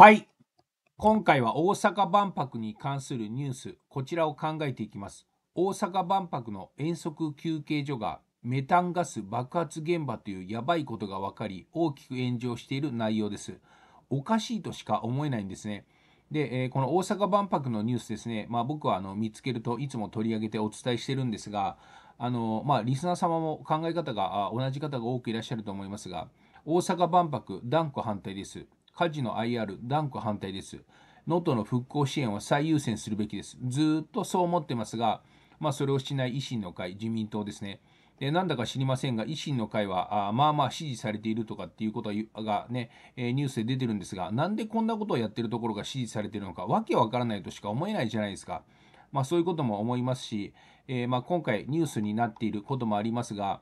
はい。今回は大阪万博に関するニュース、こちらを考えていきます。大阪万博の遠足休憩所がメタンガス爆発現場というやばいことが分かり、大きく炎上している内容です。おかしいとしか思えないんですね。で、えー、この大阪万博のニュースですね、まあ、僕はあの見つけるといつも取り上げてお伝えしてるんですが、あのまあ、リスナー様も考え方があ同じ方が多くいらっしゃると思いますが、大阪万博、断固反対です。火事の IR 断固反対です。能登の復興支援は最優先するべきです。ずっとそう思ってますが、まあ、それをしない維新の会、自民党ですね。で、なんだか知りませんが、維新の会は、あまあまあ支持されているとかっていうことがね、えニュースで出てるんですが、なんでこんなことをやってるところが支持されてるのか、わけわからないとしか思えないじゃないですか。まあそういうことも思いますし、えー、まあ今回ニュースになっていることもありますが、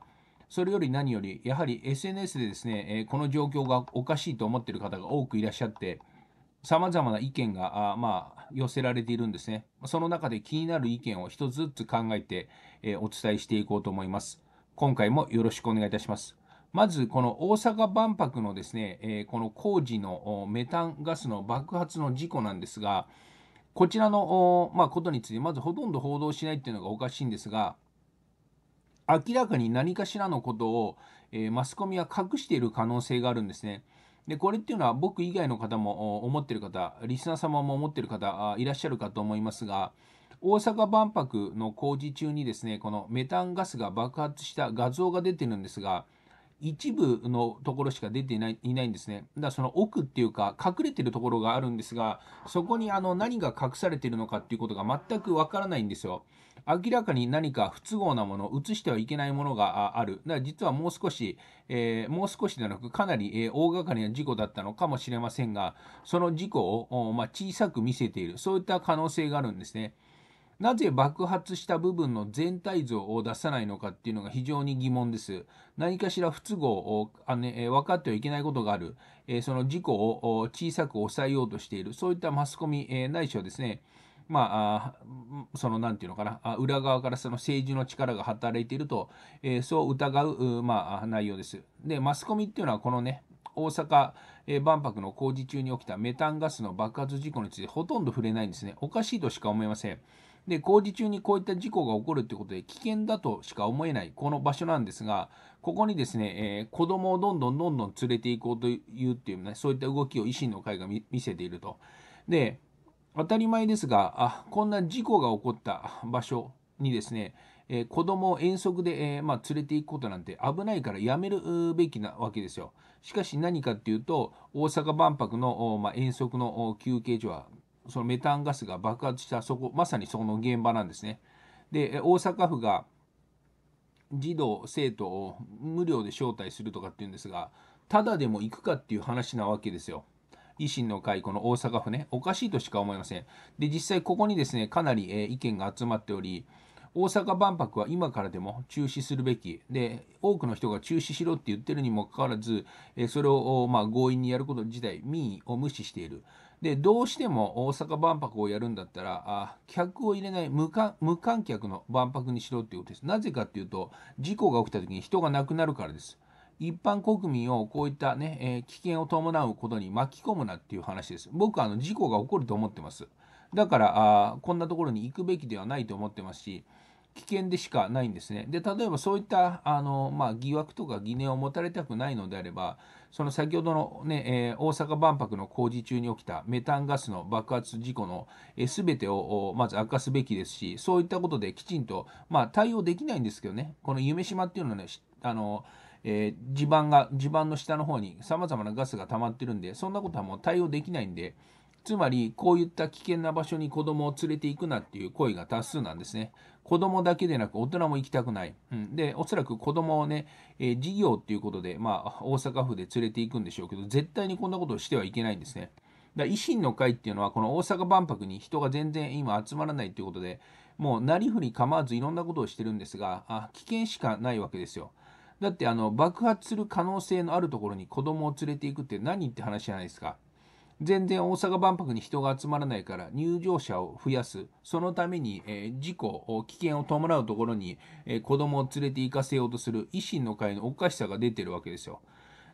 それより何より、やはり SNS でですね、えこの状況がおかしいと思っている方が多くいらっしゃって、さまざまな意見があ、まあ、寄せられているんですね。その中で気になる意見を一つずつ考えて、えお伝えしていこうと思います。今回もよろしくお願いいたします。まず、この大阪万博のですね、えこの工事のメタンガスの爆発の事故なんですが、こちらの、まあ、ことについて、まずほとんど報道しないっていうのがおかしいんですが、明らかに何かしらのことを、えー、マスコミは隠している可能性があるんですね。で、これっていうのは僕以外の方も思ってる方、リスナー様も思ってる方いらっしゃるかと思いますが、大阪万博の工事中にですね、このメタンガスが爆発した画像が出てるんですが、一部のところしか出ていないいないんですね。だからその奥っていうか隠れてるところがあるんですが、そこにあの何が隠されてるのかっていうことが全くわからないんですよ。明らかに何か不都合なもの、移してはいけないものがある。だから実はもう少し、えー、もう少しではなく、かなり、え大掛かりな事故だったのかもしれませんが、その事故を、まあ、小さく見せている、そういった可能性があるんですね。なぜ爆発した部分の全体像を出さないのかっていうのが非常に疑問です。何かしら不都合をあの、ね、分かってはいけないことがある、えその事故を小さく抑えようとしている、そういったマスコミ、えないしはですね、まあ、その何て言うのかな裏側からその政治の力が働いていると、えー、そう疑う、まあ、内容です。でマスコミっていうのはこのね大阪、え万博の工事中に起きたメタンガスの爆発事故についてほとんど触れないんですね。おかしいとしか思いません。で工事中にこういった事故が起こるということで危険だとしか思えないこの場所なんですがここにですね、えー、子供をどんどんどんどん連れていこうというっていうねそういった動きを維新の会が見せていると。で当たり前ですがあこんな事故が起こった場所にですね、えー、子供を遠足で、えー、まあ、連れていくことなんて危ないからやめるべきなわけですよ。しかし何かっていうと大阪万博の、まあ、遠足の休憩所はそのメタンガスが爆発したそこまさにそこの現場なんですね。で大阪府が児童生徒を無料で招待するとかっていうんですがただでも行くかっていう話なわけですよ。維新の会、この大阪府ね、おかしいとしか思いません。で、実際ここにですね、かなり、え意見が集まっており、大阪万博は今からでも中止するべきで多くの人が中止しろって言ってるにもかかわらずえそれをま強引にやること自体民意を無視しているでどうしても大阪万博をやるんだったらあ客を入れない無観客の万博にしろっていうことですなぜかっていうと事故が起きた時に人が亡くなるからです一般国民をこういったね、えー、危険を伴うことに巻き込むなっていう話です。僕はあの事故が起こると思ってます。だからあこんなところに行くべきではないと思ってますし、危険でしかないんですね。で、例えばそういったあの、まあ、疑惑とか疑念を持たれたくないのであれば、その先ほどのね、えー、大阪万博の工事中に起きたメタンガスの爆発事故の、えー、てをまず明かすべきですし、そういったことできちんと、まあ、対応できないんですけどね、この夢島っていうのはね、あのえー、地盤が、地盤の下の方に様々なガスが溜まってるんで、そんなことはもう対応できないんで、つまり、こういった危険な場所に子供を連れて行くなっていう声が多数なんですね。子供だけでなく大人も行きたくない。うん、で、おそらく子供をね、えー、事業っていうことで、まあ、大阪府で連れて行くんでしょうけど、絶対にこんなことをしてはいけないんですね。だ維新の会っていうのは、この大阪万博に人が全然今集まらないっていうことで、もうなりふり構わずいろんなことをしてるんですが、あ危険しかないわけですよ。だってあの爆発する可能性のあるところに子供を連れていくって何って話じゃないですか。全然大阪万博に人が集まらないから入場者を増やす。そのために、えー、事故、危険を伴うところに、えー、子供を連れて行かせようとする維新の会のおかしさが出てるわけですよ。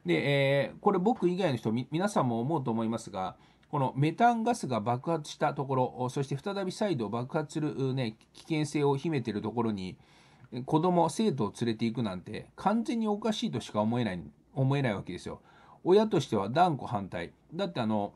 で、えー、これ僕以外の人、皆さんも思うと思いますが、このメタンガスが爆発したところ、そして再び再度爆発する、ね、危険性を秘めているところに、子供生徒を連れていくなんて完全におかしいとしか思えない思えないわけですよ。親としては断固反対。だってあの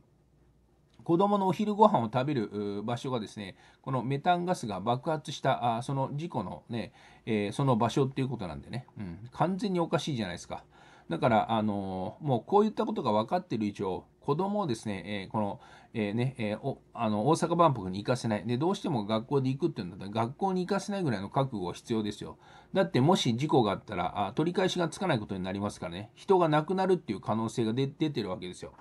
子供のお昼ご飯を食べる場所がですね、このメタンガスが爆発したあその事故のね、えー、その場所っていうことなんでね、うん、完全におかしいじゃないですか。だから、あのもうこういったことが分かっている以上、子供をですね、えー、この、えー、ね、えー、おあの大阪万博に行かせない。で、どうしても学校で行くっていうんだったら、学校に行かせないぐらいの覚悟が必要ですよ。だって、もし事故があったらあ、取り返しがつかないことになりますからね、人が亡くなるっていう可能性が出てるわけですよ。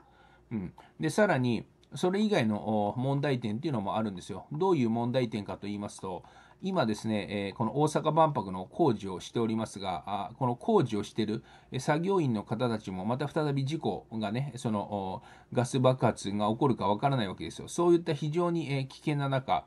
うん。で、さらに、それ以外の問題点っていうのもあるんですよ。どういう問題点かと言いますと、今ですね、えこの大阪万博の工事をしておりますが、あこの工事をしている作業員の方たちも、また再び事故がね、そのガス爆発が起こるかわからないわけですよ。そういった非常に、え危険な中、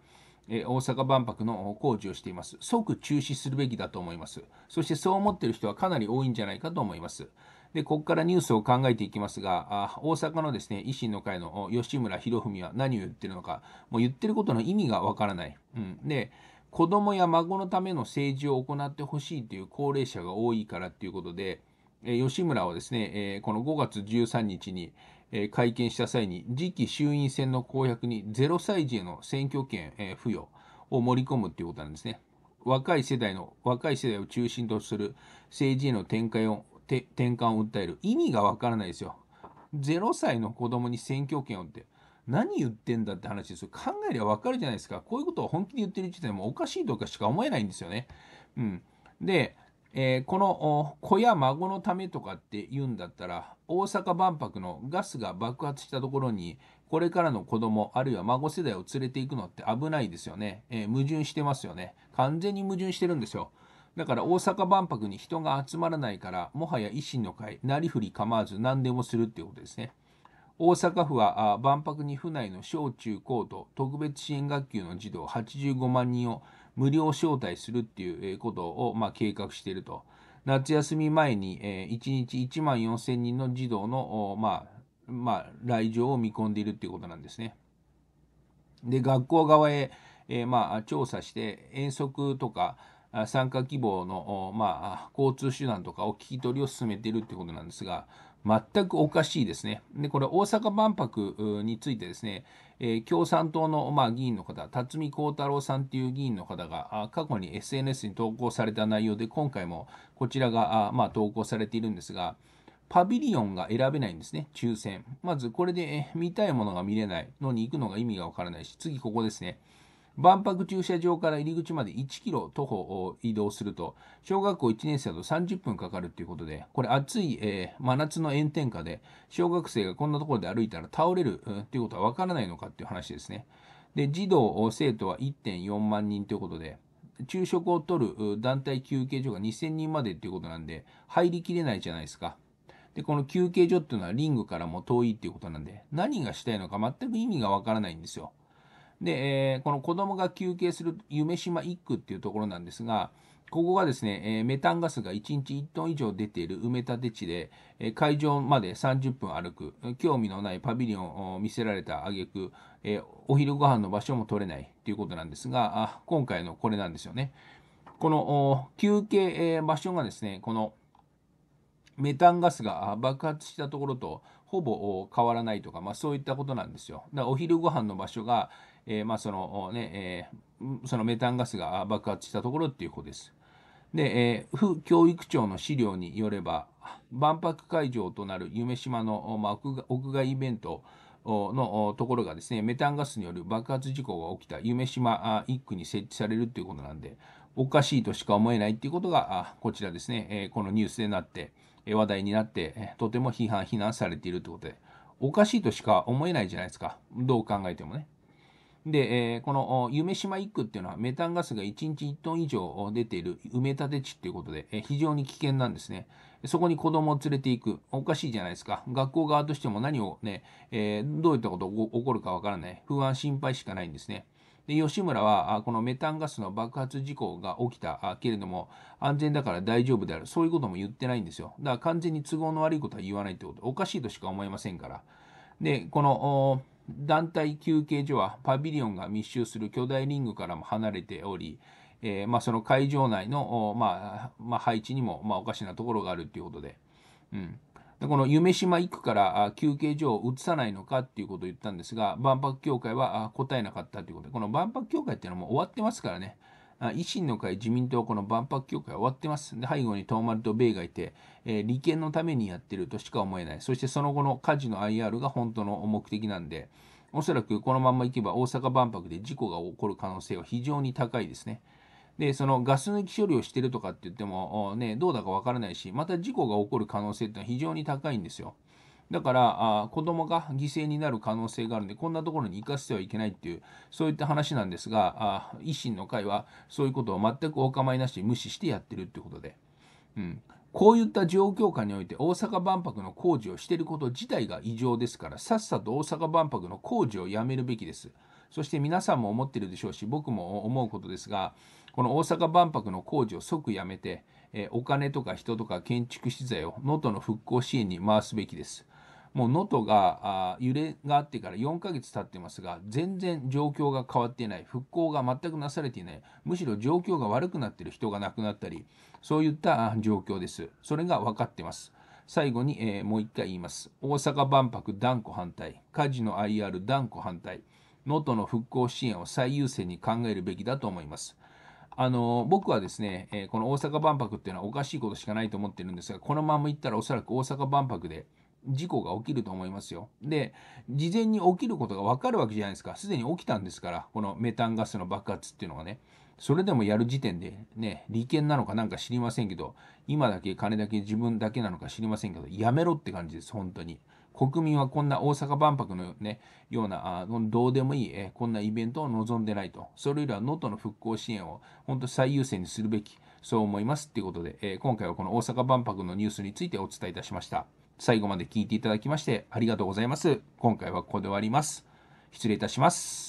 え大阪万博の工事をしています。即中止するべきだと思います。そしてそう思っている人はかなり多いんじゃないかと思います。で、ここからニュースを考えていきますが、あ大阪のですね、維新の会の吉村博文は何を言ってるのか、もう言ってることの意味がわからない。うん、で、子供や孫のための政治を行ってほしいという高齢者が多いからということで、え吉村はですね、えこの5月13日に、え会見した際に、次期衆院選の公約に0歳児への選挙権、え付与を盛り込むということなんですね。若い世代の、若い世代を中心とする政治への転換を転換を訴える意味がわからないですよ。0歳の子供に選挙権をって。何言ってんだって話ですよ。考えりゃわかるじゃないですか。こういうことを本気で言ってる時点でもおかしいとかしか思えないんですよね。うん。で、えー、この子や孫のためとかって言うんだったら、大阪万博のガスが爆発したところに、これからの子供、あるいは孫世代を連れていくのって危ないですよね。えー、矛盾してますよね。完全に矛盾してるんですよ。だから大阪万博に人が集まらないから、もはや維新の会、なりふり構わず何でもするっていうことですね。大阪府は万博に府内の小中高と特別支援学級の児童85万人を無料招待するっていうことを、まあ、計画していると。夏休み前に、えー、1日1万4000人の児童の、まあ、まあ、来場を見込んでいるっていうことなんですね。で、学校側へ、えー、まあ、調査して遠足とか参加希望の、まあ、交通手段とかを聞き取りを進めているってことなんですが、全くおかしいですね。で、これ、大阪万博についてですね、え共産党の、まあ、議員の方、辰巳幸太郎さんという議員の方が、過去に SNS に投稿された内容で、今回もこちらが、まあ、投稿されているんですが、パビリオンが選べないんですね、抽選。まず、これで見たいものが見れないのに行くのが意味がわからないし、次、ここですね。万博駐車場から入り口まで1キロ徒歩を移動すると、小学校1年生だと30分かかるということで、これ暑い、えー、真夏の炎天下で、小学生がこんなところで歩いたら倒れる、ということはわからないのかっていう話ですね。で、児童、生徒は1.4万人ということで、昼食をとる団体休憩所が2000人までっていうことなんで、入りきれないじゃないですか。で、この休憩所っていうのはリングからも遠いっていうことなんで、何がしたいのか全く意味がわからないんですよ。で、えー、この子供が休憩する夢島1区っていうところなんですが、ここがですね、えー、メタンガスが1日1トン以上出ている埋め立て地で、え会場まで30分歩く、興味のないパビリオンを見せられた挙句、えー、お昼ご飯の場所も取れないということなんですが、あ今回のこれなんですよね。この休憩、え場所がですね、このメタンガスが爆発したところとほぼ変わらないとか、まあ、そういったことなんですよ。だからお昼ご飯の場所が、えー、まあ、そのね、えー、そのメタンガスが爆発したところっていうことです。で、えー、府教育庁の資料によれば、万博会場となる夢島の、まあ、屋外イベントのところがですね、メタンガスによる爆発事故が起きた夢島1区に設置されるということなんで、おかしいとしか思えないっていうことが、こちらですね、えこのニュースでなって、話題になって、とても批判、非難されているということで、おかしいとしか思えないじゃないですか、どう考えてもね。で、えこの夢島1区っていうのはメタンガスが1日1トン以上出ている埋め立て地っていうことで、え非常に危険なんですね。そこに子供を連れていく。おかしいじゃないですか。学校側としても何をね、えどういったことが起こるかわからない。不安、心配しかないんですね。で吉村はこのメタンガスの爆発事故が起きたけれども安全だから大丈夫であるそういうことも言ってないんですよだから完全に都合の悪いことは言わないってことおかしいとしか思えませんからでこの団体休憩所はパビリオンが密集する巨大リングからも離れており、えー、まあ、その会場内の、まあ、まあ、配置にも、まおかしなところがあるということで,、うん、でこの夢島行くから休憩所を移さないのかっていうことを言ったんですが万博協会は答えなかったということでこの万博協会っていうのはもう終わってますからね維新の会、自民党、この万博協会終わってます。で、背後に東丸と米がいて、えー、利権のためにやってるとしか思えない。そしてその後の火事の IR が本当の目的なんで、おそらくこのままいけば大阪万博で事故が起こる可能性は非常に高いですね。で、そのガス抜き処理をしてるとかって言っても、ね、どうだかわからないし、また事故が起こる可能性ってのは非常に高いんですよ。だからあ子供が犠牲になる可能性があるんでこんなところに行かせてはいけないっていうそういった話なんですがあ維新の会はそういうことを全くお構いなしに無視してやってるってことで、うん、こういった状況下において大阪万博の工事をしていること自体が異常ですからさっさと大阪万博の工事をやめるべきです。そして皆さんも思ってるでしょうし僕も思うことですがこの大阪万博の工事を即やめて、えお金とか人とか建築資材を能登の復興支援に回すべきです。もう能登が揺れがあってから4ヶ月経ってますが全然状況が変わっていない復興が全くなされていないむしろ状況が悪くなっている人が亡くなったりそういった状況ですそれが分かってます最後に、えー、もう一回言います大阪万博断固反対カジノ IR 断固反対能登の復興支援を最優先に考えるべきだと思いますあの僕はですね、えこの大阪万博っていうのはおかしいことしかないと思ってるんですがこのままいったらおそらく大阪万博で事故が起きると思いますよ。で、事前に起きることが分かるわけじゃないですか。すでに起きたんですから、このメタンガスの爆発っていうのがね。それでもやる時点でね、利権なのかなんか知りませんけど、今だけ金だけ自分だけなのか知りませんけど、やめろって感じです、本当に。国民はこんな大阪万博のね、ような、あどうでもいい、えこんなイベントを望んでないと。それよりは能登の復興支援を本当最優先にするべき、そう思いますっていうことで、え今回はこの大阪万博のニュースについてお伝えいたしました。最後まで聞いていただきましてありがとうございます。今回はここで終わります。失礼いたします。